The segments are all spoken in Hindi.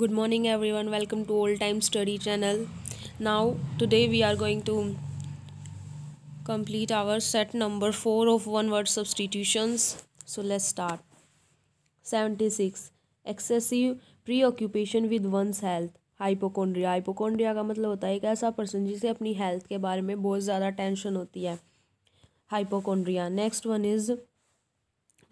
good morning everyone welcome to all time study channel now today we are going to complete our set number 4 of one word substitutions so let's start 76 excessive preoccupation with one's health हाइपोकोंड्रिया हाइपोकोंड्रिया का मतलब होता है एक ऐसा पर्सन जिसे अपनी हेल्थ के बारे में बहुत ज़्यादा टेंशन होती है hypochondria next one is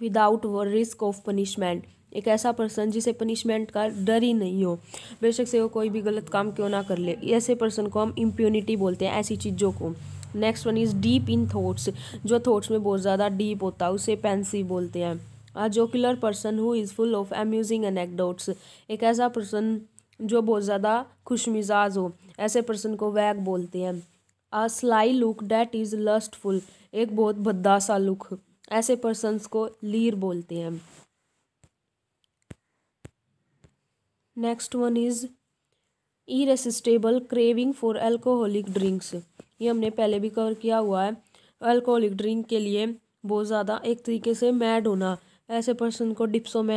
without risk of punishment एक ऐसा पर्सन जिसे पनिशमेंट का डर ही नहीं हो बेशक से वो कोई भी गलत काम क्यों ना कर ले ऐसे पर्सन को हम इम्प्यूनिटी बोलते हैं ऐसी चीज़ों को next one is deep in thoughts जो थॉट्स में बहुत ज़्यादा डीप होता है उसे पेंसिव बोलते हैं a jocular person who is full of amusing anecdotes एक ऐसा पर्सन जो बहुत ज़्यादा खुश मिजाज हो ऐसे पर्सन को वैग बोलते हैं a sly look that is lustful एक बहुत भद्दा सा लुक ऐसे पर्सनस को लीर बोलते हैं next one is irresistible craving for alcoholic drinks ये हमने पहले भी कवर किया हुआ है अल्कोहलिक ड्रिंक के लिए बहुत ज़्यादा एक तरीके से मैड होना ऐसे पर्सन को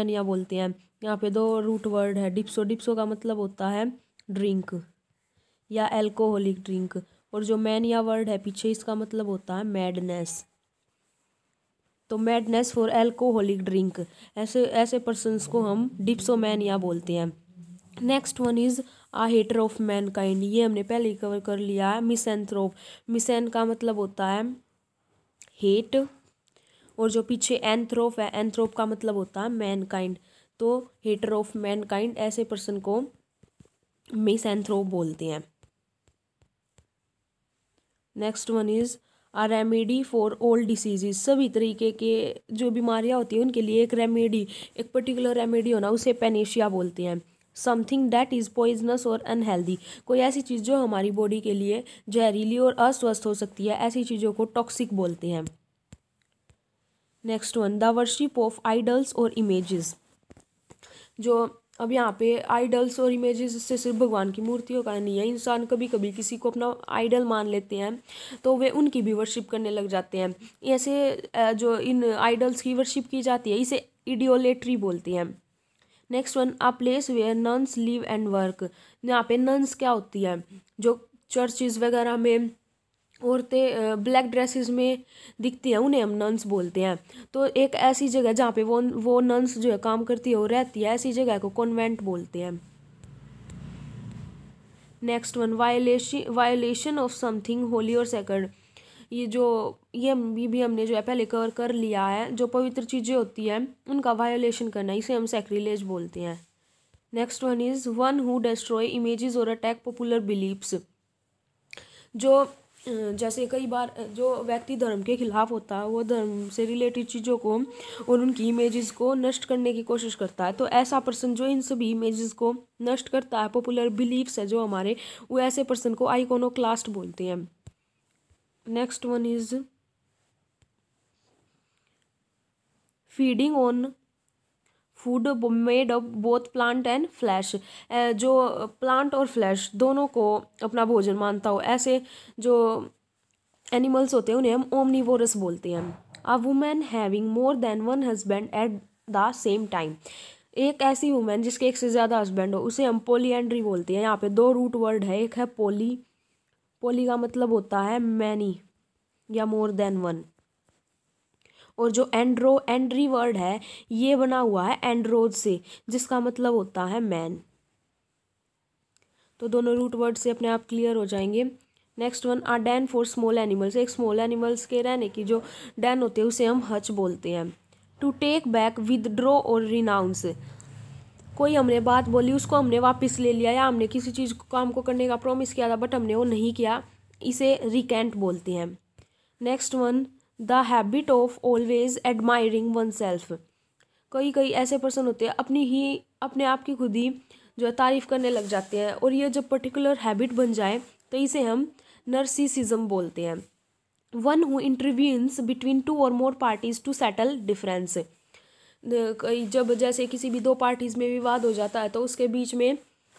या बोलते हैं यहाँ पे दो रूट वर्ड है डिप्सो डिप्सो का मतलब होता है ड्रिंक या एल्कोहलिक ड्रिंक और जो मैनिया वर्ड है पीछे इसका मतलब होता है मैडनेस तो मैडनेस फॉर एल्कोहलिक ड्रिंक ऐसे ऐसे पर्सनस को हम या बोलते हैं next one is a hater of mankind ये हमने पहले ही कवर कर लिया है मिस मिसेन का मतलब होता है हेट और जो पीछे एंथ्रोप है एंथ्रोप का मतलब होता है मैन काइंड तो हेटर ऑफ मैन काइंड ऐसे पर्सन को मिसेंथ्रोप बोलते हैं next one is a remedy for all diseases सभी तरीके के जो बीमारियां होती हैं उनके लिए एक रेमेडी एक पर्टिकुलर रेमेडी होना उसे पेनेशिया बोलते हैं समथिंग डैट इज़ पॉइजनस और अनहेल्दी कोई ऐसी चीज़ जो हमारी बॉडी के लिए जहरीली और अस्वस्थ हो सकती है ऐसी चीज़ों को टॉक्सिक बोलते हैं next one the worship of idols और इमेजेस जो अब यहाँ पे आइडल्स और इमेजेस इससे सिर्फ भगवान की मूर्तियों का नहीं है इंसान कभी कभी किसी को अपना आइडल मान लेते हैं तो वे उनकी भी वर्शिप करने लग जाते हैं ऐसे जो इन आइडल्स की वर्शिप की जाती है इसे इडियोलेट्री बोलते हैं next one a place where nuns live and work यहाँ पे नन्स क्या होती है जो चर्चेज वगैरह में औरतें ब्लैक ड्रेसेस में दिखती हैं उन्हें हम नन्स बोलते हैं तो एक ऐसी जगह जहाँ पे वो वो नन्स जो है काम करती है वो रहती है ऐसी जगह को कॉन्वेंट बोलते हैं next one violation violation of something holy और सेकंड ये जो ये भी, भी हमने जो है पहले कवर कर लिया है जो पवित्र चीज़ें होती हैं उनका वायोलेशन करना इसे हम सेक्रीलेज बोलते हैं next one is one who destroy images और अटैक पॉपुलर बिलीव्स जो जैसे कई बार जो व्यक्ति धर्म के खिलाफ होता है वो धर्म से रिलेटेड चीज़ों को और उनकी इमेजेस को नष्ट करने की कोशिश करता है तो ऐसा पर्सन जो इन सभी इमेजेस को नष्ट करता है पॉपुलर बिलीव्स है जो हमारे वो ऐसे पर्सन को आइकोनो क्लास्ट बोलते हैं next one is feeding on food made of both plant and flesh जो प्लांट और फ्लैश दोनों को अपना भोजन मानता हो ऐसे जो एनिमल्स होते हैं उन्हें हम ओमनीवोरस बोलते हैं a woman having more than one husband at the same time एक ऐसी वुमेन जिसके एक से ज़्यादा हस्बैंड हो उसे हम पोलियंड्री बोलते हैं यहाँ पे दो रूट वर्ड है एक है पोली पोली का मतलब होता है मैनी या मोर देन वन और जो एंड्रो एंड्री वर्ड है ये बना हुआ है एंड्रोज से जिसका मतलब होता है मैन तो दोनों रूट वर्ड से अपने आप क्लियर हो जाएंगे next one are den for small animals एक स्मॉल एनिमल्स के रहने की जो डैन होते हैं उसे हम हच बोलते हैं टू टेक बैक विदड्रॉ और रिनाउंस कोई हमने बात बोली उसको हमने वापस ले लिया या हमने किसी चीज़ को काम को करने का प्रॉमिस किया था बट हमने वो नहीं किया इसे रिकेंट बोलते हैं next one the habit of always admiring oneself कई कई ऐसे पर्सन होते हैं अपनी ही अपने आप की खुद ही जो है तारीफ़ करने लग जाते हैं और ये जब पर्टिकुलर हैबिट बन जाए तो इसे हम नर्सिसिज्म बोलते हैं one who intervenes between two और more parties to settle difference जब जैसे किसी भी दो पार्टीज़ में विवाद हो जाता है तो उसके बीच में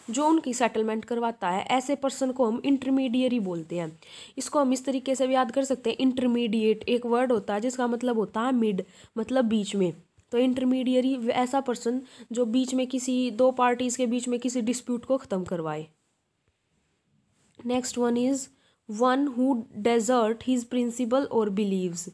जो उनकी सेटलमेंट करवाता है ऐसे पर्सन को हम इंटरमीडियरी बोलते हैं इसको हम इस तरीके से भी याद कर सकते हैं इंटरमीडिएट एक वर्ड होता है जिसका मतलब होता है मिड मतलब बीच में तो इंटरमीडियरी ऐसा पर्सन जो बीच में किसी दो पार्टीज़ के बीच में किसी डिस्प्यूट को ख़त्म करवाए next one is one who deserts his principle और बिलीव्स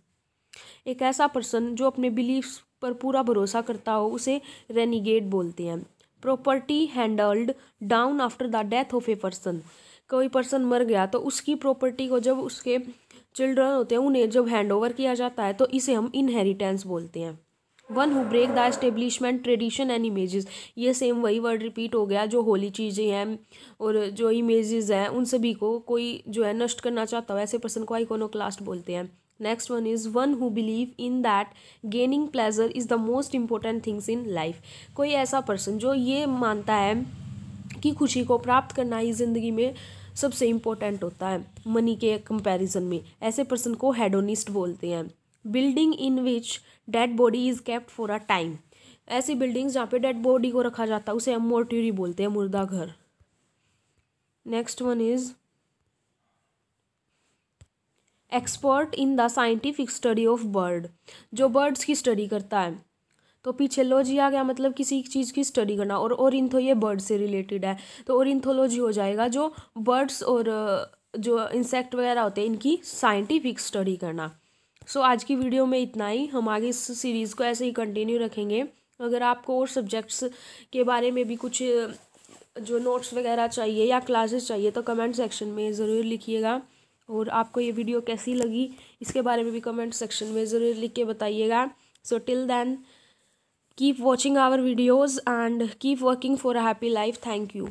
एक ऐसा पर्सन जो अपने बिलीव्स पर पूरा भरोसा करता हो उसे रेनिगेट बोलते हैं property handled down after the death of a person कोई पर्सन मर गया तो उसकी प्रॉपर्टी को जब उसके चिल्ड्रन होते हैं उन्हें जब हैंड ओवर किया जाता है तो इसे हम इनहेरिटेंस बोलते हैं one who break the establishment tradition and images ये सेम वही वर्ड रिपीट हो गया जो होली चीज़ें हैं और जो इमेजेस हैं उन सभी को कोई जो है नष्ट करना चाहता हो ऐसे पर्सन को आइकोनो बोलते हैं next one is one who believe in that gaining pleasure is the most important things in life कोई ऐसा पर्सन जो ये मानता है कि खुशी को प्राप्त करना ही ज़िंदगी में सबसे इम्पोर्टेंट होता है मनी के कंपैरिजन में ऐसे पर्सन को हेडोनिस्ट बोलते हैं building in which dead body is kept for a time ऐसी बिल्डिंग्स जहाँ पे डेड बॉडी को रखा जाता है उसे मोर्ट्यूरी बोलते हैं मुर्दा घर next one is expert in the scientific study of bird जो बर्ड्स की स्टडी करता है तो पीछेलोजी आ गया मतलब किसी चीज़ की स्टडी करना और ओरिंथो ये बर्ड से रिलेटेड है तो ओरिंथोलॉजी हो जाएगा जो बर्ड्स और जो इंसेक्ट वगैरह होते हैं इनकी साइंटिफिक स्टडी करना सो आज की वीडियो में इतना ही हम आगे इस सीरीज़ को ऐसे ही कंटिन्यू रखेंगे अगर आपको और सब्जेक्ट्स के बारे में भी कुछ जो नोट्स वगैरह चाहिए या क्लासेस चाहिए तो कमेंट सेक्शन में ज़रूर लिखिएगा और आपको ये वीडियो कैसी लगी इसके बारे में भी कमेंट सेक्शन में ज़रूर लिख के बताइएगा so till then keep watching our videos and keep working for a happy life thank you